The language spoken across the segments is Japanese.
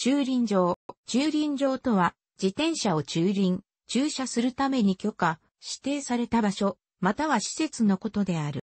駐輪場。駐輪場とは、自転車を駐輪、駐車するために許可、指定された場所、または施設のことである。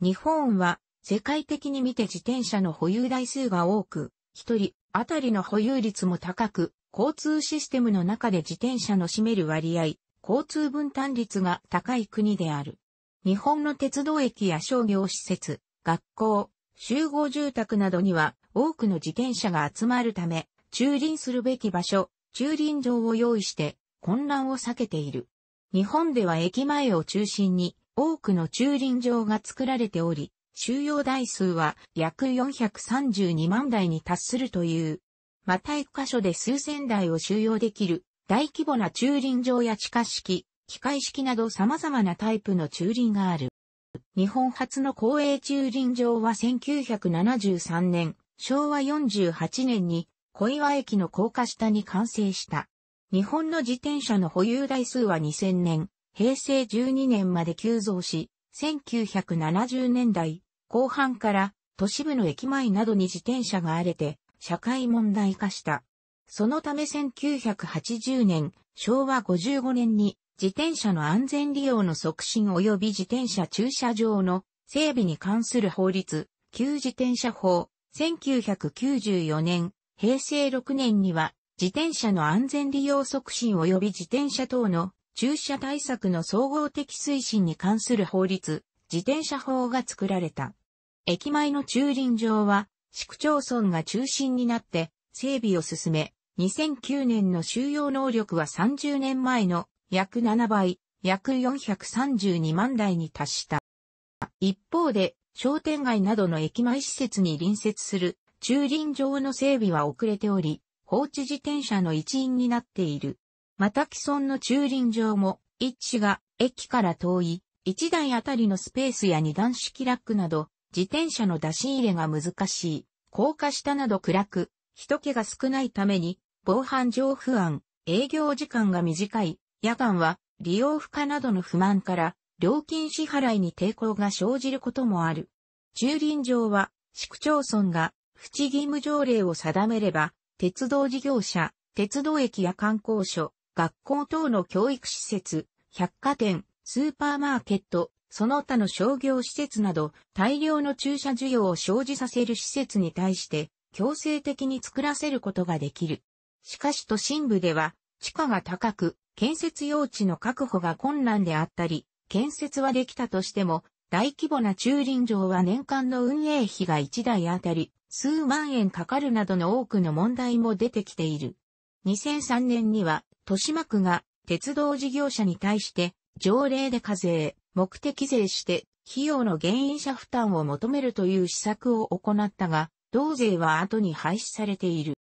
日本は、世界的に見て自転車の保有台数が多く、一人当たりの保有率も高く、交通システムの中で自転車の占める割合、交通分担率が高い国である。日本の鉄道駅や商業施設、学校、集合住宅などには多くの自転車が集まるため、駐輪するべき場所、駐輪場を用意して混乱を避けている。日本では駅前を中心に多くの駐輪場が作られており、収容台数は約432万台に達するという。また一箇所で数千台を収容できる大規模な駐輪場や地下式、機械式など様々なタイプの駐輪がある。日本初の公営駐輪場は1973年、昭和48年に小岩駅の高架下に完成した。日本の自転車の保有台数は2000年、平成12年まで急増し、1970年代後半から都市部の駅前などに自転車が荒れて社会問題化した。そのため1980年、昭和55年に自転車の安全利用の促進及び自転車駐車場の整備に関する法律、旧自転車法、1994年、平成6年には自転車の安全利用促進及び自転車等の駐車対策の総合的推進に関する法律、自転車法が作られた。駅前の駐輪場は、市区町村が中心になって整備を進め、2009年の収容能力は30年前の約7倍、約432万台に達した。一方で、商店街などの駅前施設に隣接する駐輪場の整備は遅れており、放置自転車の一員になっている。また既存の駐輪場も、一致が駅から遠い、一台あたりのスペースや二段式ラックなど、自転車の出し入れが難しい、高架下など暗く、人気が少ないために、防犯上不安、営業時間が短い、夜間は利用不可などの不満から、料金支払いに抵抗が生じることもある。駐輪場は、市区町村が口義務条例を定めれば、鉄道事業者、鉄道駅や観光所、学校等の教育施設、百貨店、スーパーマーケット、その他の商業施設など大量の駐車需要を生じさせる施設に対して強制的に作らせることができる。しかし都心部では地価が高く建設用地の確保が困難であったり、建設はできたとしても大規模な駐輪場は年間の運営費が1台あたり数万円かかるなどの多くの問題も出てきている。2003年には、豊島区が鉄道事業者に対して条例で課税、目的税して費用の原因者負担を求めるという施策を行ったが、同税は後に廃止されている。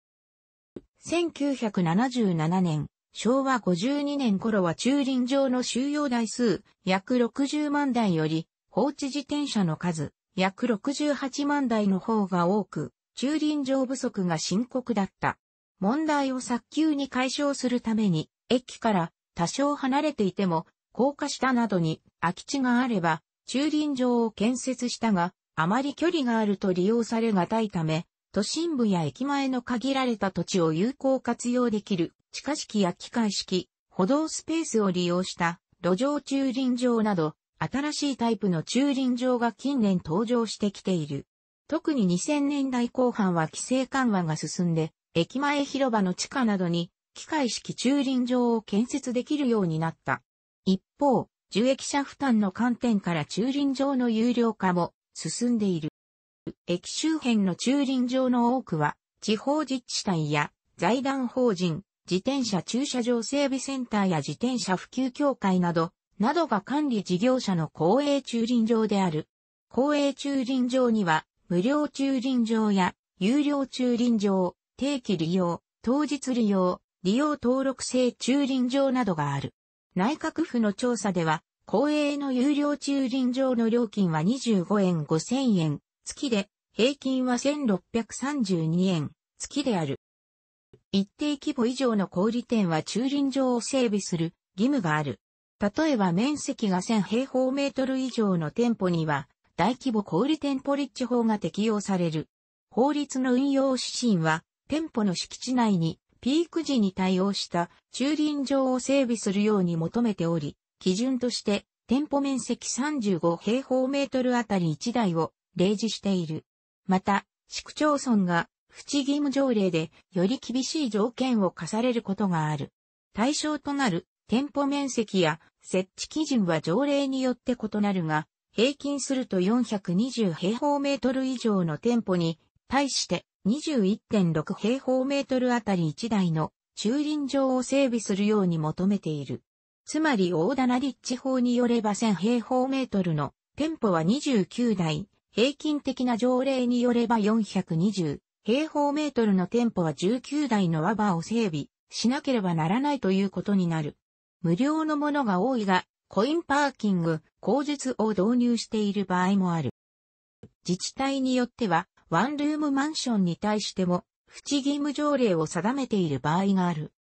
1977年、昭和52年頃は駐輪場の収容台数約60万台より放置自転車の数、約68万台の方が多く、駐輪場不足が深刻だった。問題を早急に解消するために、駅から多少離れていても、高架下などに空き地があれば、駐輪場を建設したが、あまり距離があると利用されがたいため、都心部や駅前の限られた土地を有効活用できる地下式や機械式、歩道スペースを利用した路上駐輪場など新しいタイプの駐輪場が近年登場してきている。特に2000年代後半は規制緩和が進んで、駅前広場の地下などに機械式駐輪場を建設できるようになった。一方、受益者負担の観点から駐輪場の有料化も進んでいる。駅周辺の駐輪場の多くは、地方自治体や財団法人、自転車駐車場整備センターや自転車普及協会など、などが管理事業者の公営駐輪場である。公営駐輪場には、無料駐輪場や、有料駐輪場、定期利用、当日利用、利用登録制駐輪場などがある。内閣府の調査では、公営の有料駐輪場の料金は25円5000円、月で、平均は1632円、月である。一定規模以上の小売店は駐輪場を整備する義務がある。例えば面積が1000平方メートル以上の店舗には、大規模小売店舗立地法が適用される。法律の運用指針は、店舗の敷地内にピーク時に対応した駐輪場を整備するように求めており、基準として店舗面積35平方メートルあたり1台を例示している。また、市区町村が不地義務条例でより厳しい条件を課されることがある。対象となる店舗面積や設置基準は条例によって異なるが、平均すると420平方メートル以上の店舗に、対して21.6平方メートルあたり1台の駐輪場を整備するように求めている。つまり大棚立地法によれば1000平方メートルの店舗は29台、平均的な条例によれば420平方メートルの店舗は19台の和場を整備しなければならないということになる。無料のものが多いが、コインパーキング、口述を導入している場合もある。自治体によっては、ワンルームマンションに対しても、不地義務条例を定めている場合がある。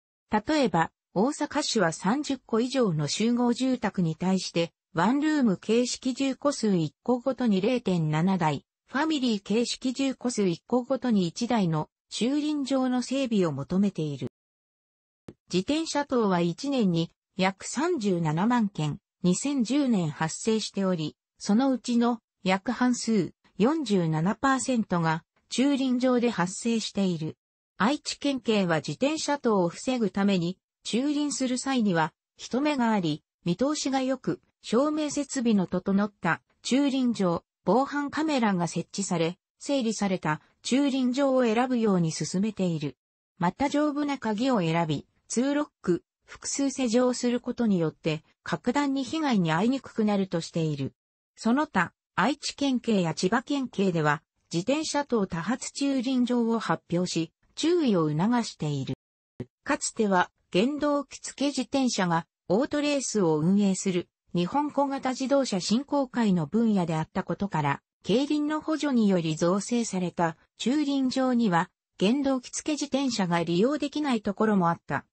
例えば、大阪市は30個以上の集合住宅に対して、ワンルーム形式住戸数1個ごとに0.7台、ファミリー形式住戸数1個ごとに1台の駐輪場の整備を求めている。自転車等は1年に約37万件、2010年発生しており、そのうちの約半数、47%が駐輪場で発生している。愛知県警は自転車等を防ぐために、駐輪する際には、人目があり、見通しが良く、照明設備の整った駐輪場、防犯カメラが設置され、整理された駐輪場を選ぶように進めている。また丈夫な鍵を選び、ツーロック、複数施錠することによって、格段に被害に遭いにくくなるとしている。その他、愛知県警や千葉県警では、自転車等多発駐輪場を発表し、注意を促している。かつては、原動機付自転車がオートレースを運営する日本小型自動車振興会の分野であったことから、競輪の補助により造成された駐輪場には、原動機付自転車が利用できないところもあった。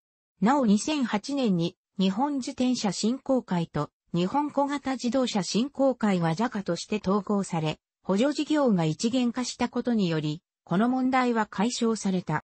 なお2008年に日本自転車振興会と日本小型自動車振興会は j a k a として統合され、補助事業が一元化したことにより、この問題は解消された。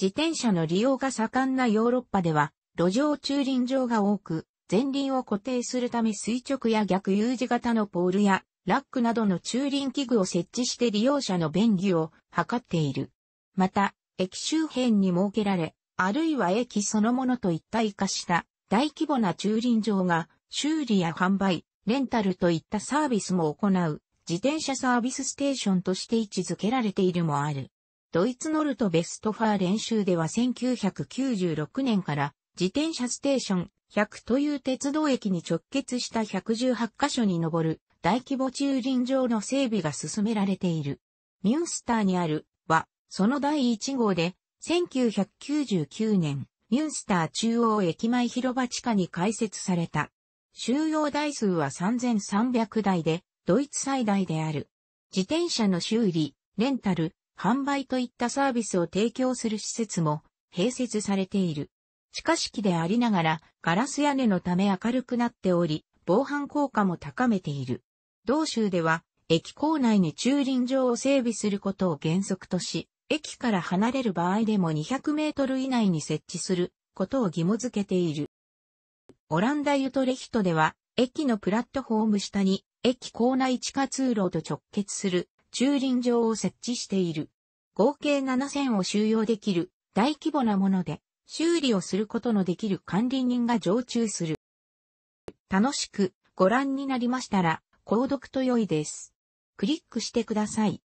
自転車の利用が盛んなヨーロッパでは、路上駐輪場が多く、前輪を固定するため垂直や逆 U 字型のポールや、ラックなどの駐輪器具を設置して利用者の便宜を図っている。また、駅周辺に設けられ、あるいは駅そのものと一体化した大規模な駐輪場が修理や販売、レンタルといったサービスも行う自転車サービスステーションとして位置づけられているもある。ドイツノルトベストファー練習では1996年から自転車ステーション100という鉄道駅に直結した118カ所に上る大規模駐輪場の整備が進められている。ミュンスターにあるは、その第1号で1999年、ミュンスター中央駅前広場地下に開設された。収容台数は3300台で、ドイツ最大である。自転車の修理、レンタル、販売といったサービスを提供する施設も併設されている。地下式でありながらガラス屋根のため明るくなっており、防犯効果も高めている。同州では駅構内に駐輪場を整備することを原則とし、駅から離れる場合でも200メートル以内に設置することを義務付けている。オランダユトレヒトでは、駅のプラットフォーム下に、駅構内地下通路と直結する駐輪場を設置している。合計7000を収容できる大規模なもので、修理をすることのできる管理人が常駐する。楽しくご覧になりましたら、購読と良いです。クリックしてください。